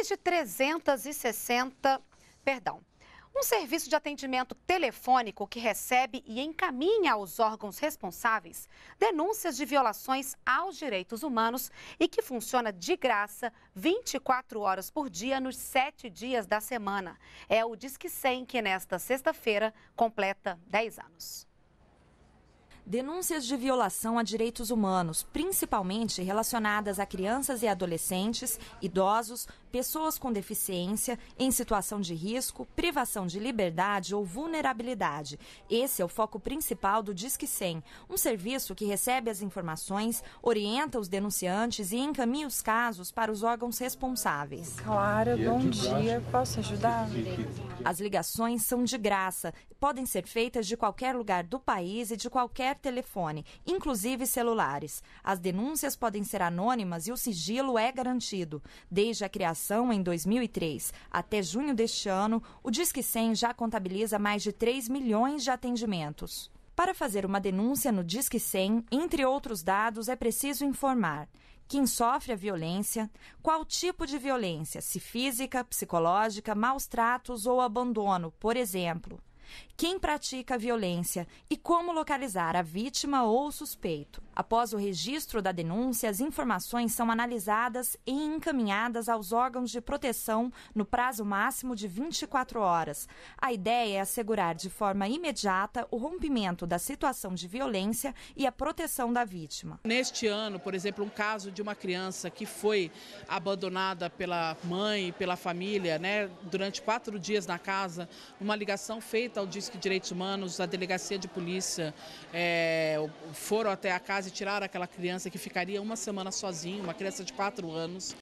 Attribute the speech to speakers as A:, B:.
A: mais de 360, perdão, um serviço de atendimento telefônico que recebe e encaminha aos órgãos responsáveis denúncias de violações aos direitos humanos e que funciona de graça 24 horas por dia nos sete dias da semana. É o Disque 100 que nesta sexta-feira completa 10 anos
B: denúncias de violação a direitos humanos, principalmente relacionadas a crianças e adolescentes, idosos, pessoas com deficiência, em situação de risco, privação de liberdade ou vulnerabilidade. Esse é o foco principal do Disque 100, um serviço que recebe as informações, orienta os denunciantes e encaminha os casos para os órgãos responsáveis. Claro, é bom dia, posso ajudar? As ligações são de graça, podem ser feitas de qualquer lugar do país e de qualquer qualquer telefone, inclusive celulares. As denúncias podem ser anônimas e o sigilo é garantido. Desde a criação em 2003 até junho deste ano, o Disque 100 já contabiliza mais de 3 milhões de atendimentos. Para fazer uma denúncia no Disque 100, entre outros dados, é preciso informar quem sofre a violência, qual tipo de violência, se física, psicológica, maus tratos ou abandono, por exemplo quem pratica a violência e como localizar a vítima ou suspeito. Após o registro da denúncia, as informações são analisadas e encaminhadas aos órgãos de proteção no prazo máximo de 24 horas. A ideia é assegurar de forma imediata o rompimento da situação de violência e a proteção
C: da vítima. Neste ano, por exemplo, um caso de uma criança que foi abandonada pela mãe, pela família, né, durante quatro dias na casa, uma ligação feita ao Disque Direitos Humanos, a delegacia de polícia é, foram até a casa e tirar aquela criança que ficaria uma semana sozinha, uma criança de quatro anos,